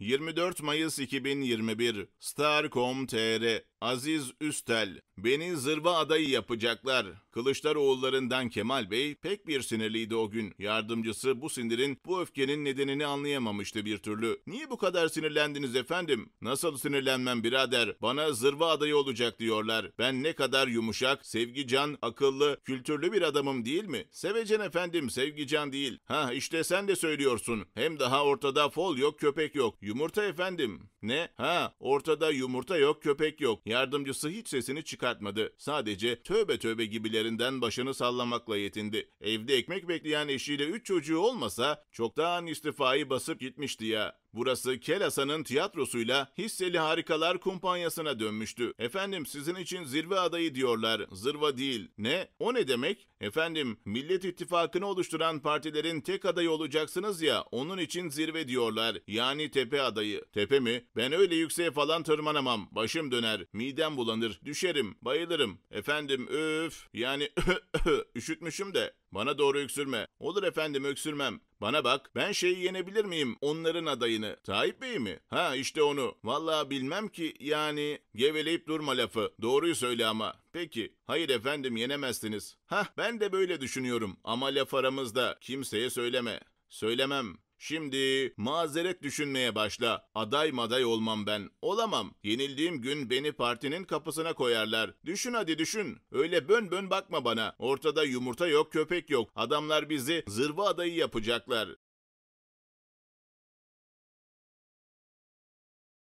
24 Mayıs 2021 Star.com.tr Aziz Üstel Beni zırva adayı yapacaklar. Kılıçdaroğullarından Kemal Bey pek bir sinirliydi o gün. Yardımcısı bu sinirin, bu öfkenin nedenini anlayamamıştı bir türlü. Niye bu kadar sinirlendiniz efendim? Nasıl sinirlenmem birader? Bana zırva adayı olacak diyorlar. Ben ne kadar yumuşak, sevgican, akıllı, kültürlü bir adamım değil mi? Sevecen efendim, sevgican değil. Ha işte sen de söylüyorsun. Hem daha ortada fol yok, köpek yok. Yumurta efendim. Ne? Ha ortada yumurta yok, köpek yok. Yardımcısı hiç sesini çıkartmadı. Sadece tövbe tövbe gibileri üzerinden başını sallamakla yetindi. Evde ekmek bekleyen eşiyle üç çocuğu olmasa çoktan istifayı basıp gitmişti ya. Burası Kelasa'nın tiyatrosuyla Hisseli Harikalar Kumpanyası'na dönmüştü. Efendim sizin için zirve adayı diyorlar. Zırva değil. Ne? O ne demek? Efendim Millet İttifakı'nı oluşturan partilerin tek adayı olacaksınız ya onun için zirve diyorlar. Yani tepe adayı. Tepe mi? Ben öyle yükseğe falan tırmanamam. Başım döner. Midem bulanır. Düşerim. Bayılırım. Efendim öf. Yani üşütmüşüm de. Bana doğru öksürme. Olur efendim öksürmem. Bana bak ben şeyi yenebilir miyim onların adayını? Tayyip Bey mi? Ha işte onu. Vallahi bilmem ki yani geveleyip durma lafı. Doğruyu söyle ama. Peki. Hayır efendim yenemezsiniz. Ha, ben de böyle düşünüyorum ama laf aramızda. Kimseye söyleme. Söylemem. Şimdi mazeret düşünmeye başla. Aday maday olmam ben. Olamam. Yenildiğim gün beni partinin kapısına koyarlar. Düşün hadi düşün. Öyle bön bön bakma bana. Ortada yumurta yok köpek yok. Adamlar bizi zırva adayı yapacaklar.